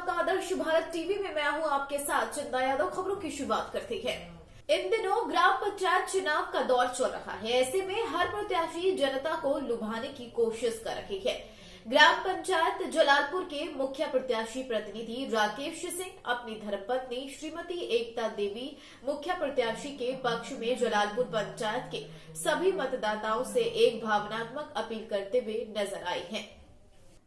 आपका आदर्श भारत टीवी में मैं हूं आपके साथ चिंता यादव खबरों की शुरुआत करते हैं इन दिनों ग्राम पंचायत चुनाव का दौर चल रहा है ऐसे में हर प्रत्याशी जनता को लुभाने की कोशिश कर रही है ग्राम पंचायत जलालपुर के मुख्य प्रत्याशी प्रतिनिधि राकेश सिंह अपनी धर्मपत्नी श्रीमती एकता देवी मुख्य प्रत्याशी के पक्ष में जलालपुर पंचायत के सभी मतदाताओं से एक भावनात्मक अपील करते हुए नजर आई हैं।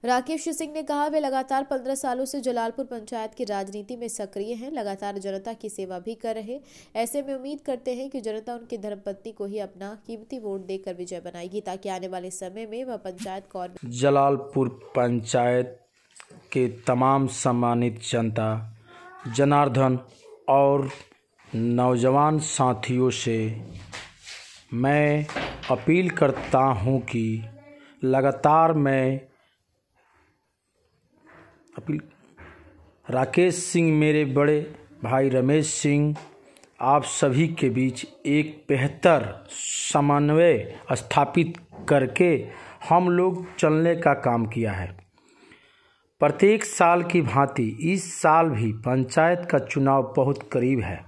राकेश सिंह ने कहा वे लगातार पंद्रह सालों से जलालपुर पंचायत की राजनीति में सक्रिय हैं लगातार जनता की सेवा भी कर रहे ऐसे में उम्मीद करते हैं कि जनता उनकी धर्मपत्नी को ही अपना कीमती वोट देकर विजय बनाएगी ताकि आने वाले समय में वह पंचायत कौर जलालपुर पंचायत के तमाम सम्मानित जनता जनार्दन और नौजवान साथियों से मैं अपील करता हूँ कि लगातार मैं अपील राकेश सिंह मेरे बड़े भाई रमेश सिंह आप सभी के बीच एक बेहतर समन्वय स्थापित करके हम लोग चलने का काम किया है प्रत्येक साल की भांति इस साल भी पंचायत का चुनाव बहुत करीब है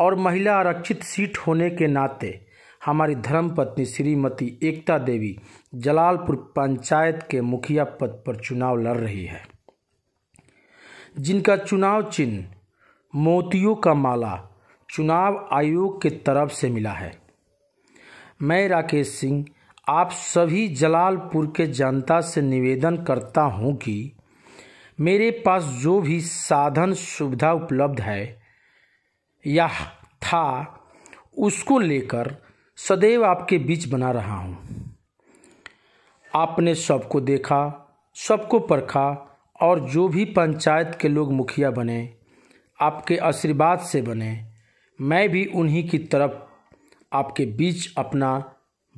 और महिला आरक्षित सीट होने के नाते हमारी धर्मपत्नी श्रीमती एकता देवी जलालपुर पंचायत के मुखिया पद पर चुनाव लड़ रही है जिनका चुनाव चिन्ह मोतियों का माला चुनाव आयोग के तरफ से मिला है मैं राकेश सिंह आप सभी जलालपुर के जनता से निवेदन करता हूं कि मेरे पास जो भी साधन सुविधा उपलब्ध है या था उसको लेकर सदैव आपके बीच बना रहा हूं आपने सबको देखा सबको परखा और जो भी पंचायत के लोग मुखिया बने आपके आशीर्वाद से बने मैं भी उन्हीं की तरफ आपके बीच अपना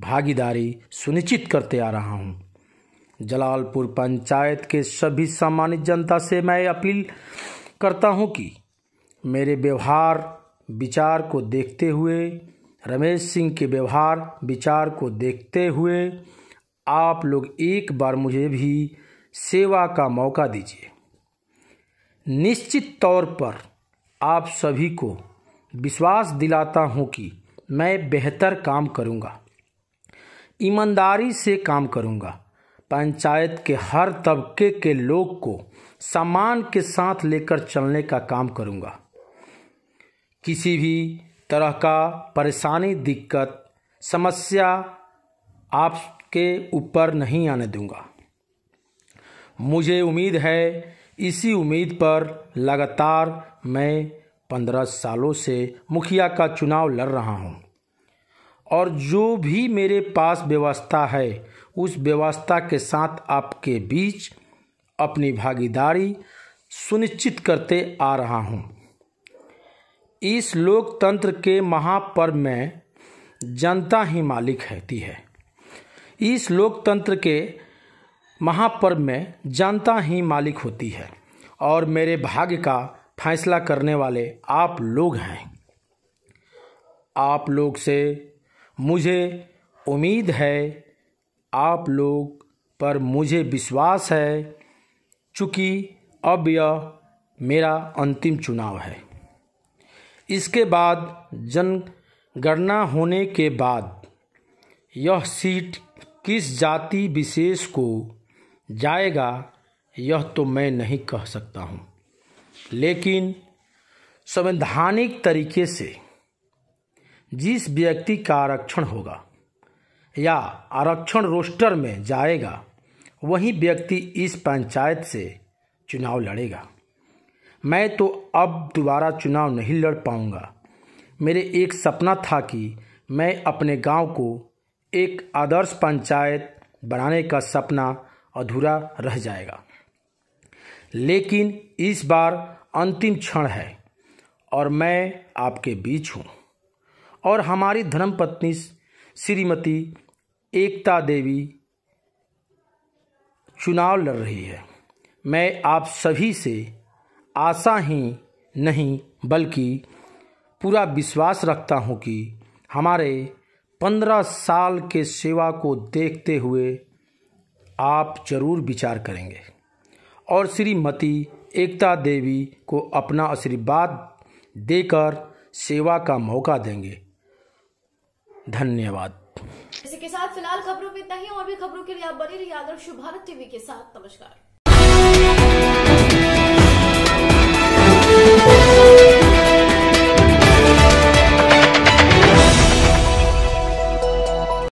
भागीदारी सुनिश्चित करते आ रहा हूं जलालपुर पंचायत के सभी सामान्य जनता से मैं अपील करता हूं कि मेरे व्यवहार विचार को देखते हुए रमेश सिंह के व्यवहार विचार को देखते हुए आप लोग एक बार मुझे भी सेवा का मौका दीजिए निश्चित तौर पर आप सभी को विश्वास दिलाता हूँ कि मैं बेहतर काम करूँगा ईमानदारी से काम करूँगा पंचायत के हर तबके के लोग को सम्मान के साथ लेकर चलने का काम करूँगा किसी भी तरह का परेशानी दिक्कत समस्या आपके ऊपर नहीं आने दूंगा मुझे उम्मीद है इसी उम्मीद पर लगातार मैं पंद्रह सालों से मुखिया का चुनाव लड़ रहा हूँ और जो भी मेरे पास व्यवस्था है उस व्यवस्था के साथ आपके बीच अपनी भागीदारी सुनिश्चित करते आ रहा हूँ इस लोकतंत्र के महापर्व में जनता ही मालिक रहती है इस लोकतंत्र के महापर्व में जानता ही मालिक होती है और मेरे भाग्य का फैसला करने वाले आप लोग हैं आप लोग से मुझे उम्मीद है आप लोग पर मुझे विश्वास है चूँकि अब यह मेरा अंतिम चुनाव है इसके बाद जनगणना होने के बाद यह सीट किस जाति विशेष को जाएगा यह तो मैं नहीं कह सकता हूँ लेकिन संवैधानिक तरीके से जिस व्यक्ति का आरक्षण होगा या आरक्षण रोस्टर में जाएगा वही व्यक्ति इस पंचायत से चुनाव लड़ेगा मैं तो अब दोबारा चुनाव नहीं लड़ पाऊंगा मेरे एक सपना था कि मैं अपने गांव को एक आदर्श पंचायत बनाने का सपना अधूरा रह जाएगा लेकिन इस बार अंतिम क्षण है और मैं आपके बीच हूँ और हमारी धर्मपत्नी श्रीमती एकता देवी चुनाव लड़ रही है मैं आप सभी से आशा ही नहीं बल्कि पूरा विश्वास रखता हूँ कि हमारे पंद्रह साल के सेवा को देखते हुए आप जरूर विचार करेंगे और श्रीमती एकता देवी को अपना आशीर्वाद देकर सेवा का मौका देंगे धन्यवाद इसी के साथ फिलहाल खबरों में इतना ही और भी खबरों के लिए आप बने रहिए आदर्श भारत टीवी के साथ नमस्कार